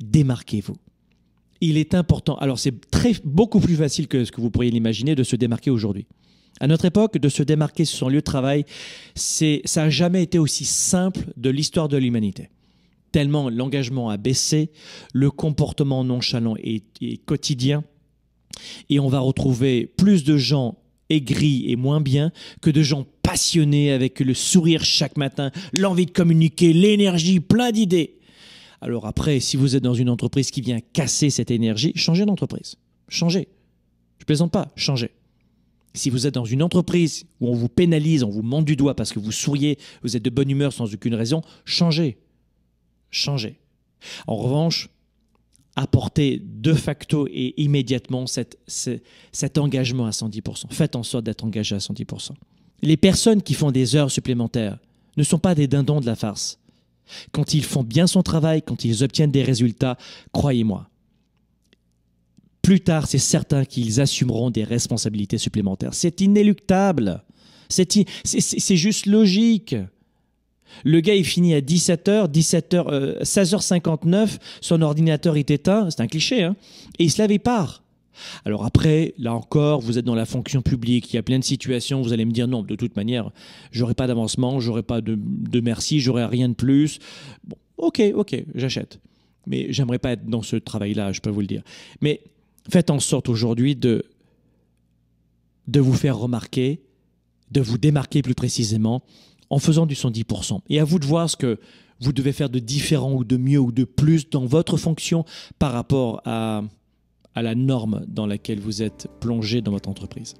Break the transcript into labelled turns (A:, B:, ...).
A: démarquez-vous. Il est important. Alors c'est très beaucoup plus facile que ce que vous pourriez l'imaginer de se démarquer aujourd'hui. À notre époque, de se démarquer sur son lieu de travail, c'est ça n'a jamais été aussi simple de l'histoire de l'humanité. Tellement l'engagement a baissé, le comportement nonchalant est quotidien, et on va retrouver plus de gens aigris et moins bien que de gens passionnés avec le sourire chaque matin, l'envie de communiquer, l'énergie, plein d'idées. Alors après, si vous êtes dans une entreprise qui vient casser cette énergie, changez d'entreprise. Changez. Je plaisante pas, changez. Si vous êtes dans une entreprise où on vous pénalise, on vous monte du doigt parce que vous souriez, vous êtes de bonne humeur sans aucune raison, changez. Changez. En revanche, apportez de facto et immédiatement cet engagement à 110%. Faites en sorte d'être engagé à 110%. Les personnes qui font des heures supplémentaires ne sont pas des dindons de la farce quand ils font bien son travail, quand ils obtiennent des résultats, croyez-moi, plus tard, c'est certain qu'ils assumeront des responsabilités supplémentaires. C'est inéluctable. C'est, juste logique. Le gars, est fini à 17h, 17h, 16h59, son ordinateur est éteint, c'est un cliché, hein, et il se lève et part. Alors après, là encore, vous êtes dans la fonction publique, il y a plein de situations, vous allez me dire non, de toute manière, j'aurai pas d'avancement, j'aurai pas de, de merci, j'aurai rien de plus. Bon, ok, ok, j'achète. Mais j'aimerais pas être dans ce travail-là, je peux vous le dire. Mais faites en sorte aujourd'hui de, de vous faire remarquer, de vous démarquer plus précisément en faisant du 110%. Et à vous de voir ce que vous devez faire de différent ou de mieux ou de plus dans votre fonction par rapport à, à la norme dans laquelle vous êtes plongé dans votre entreprise.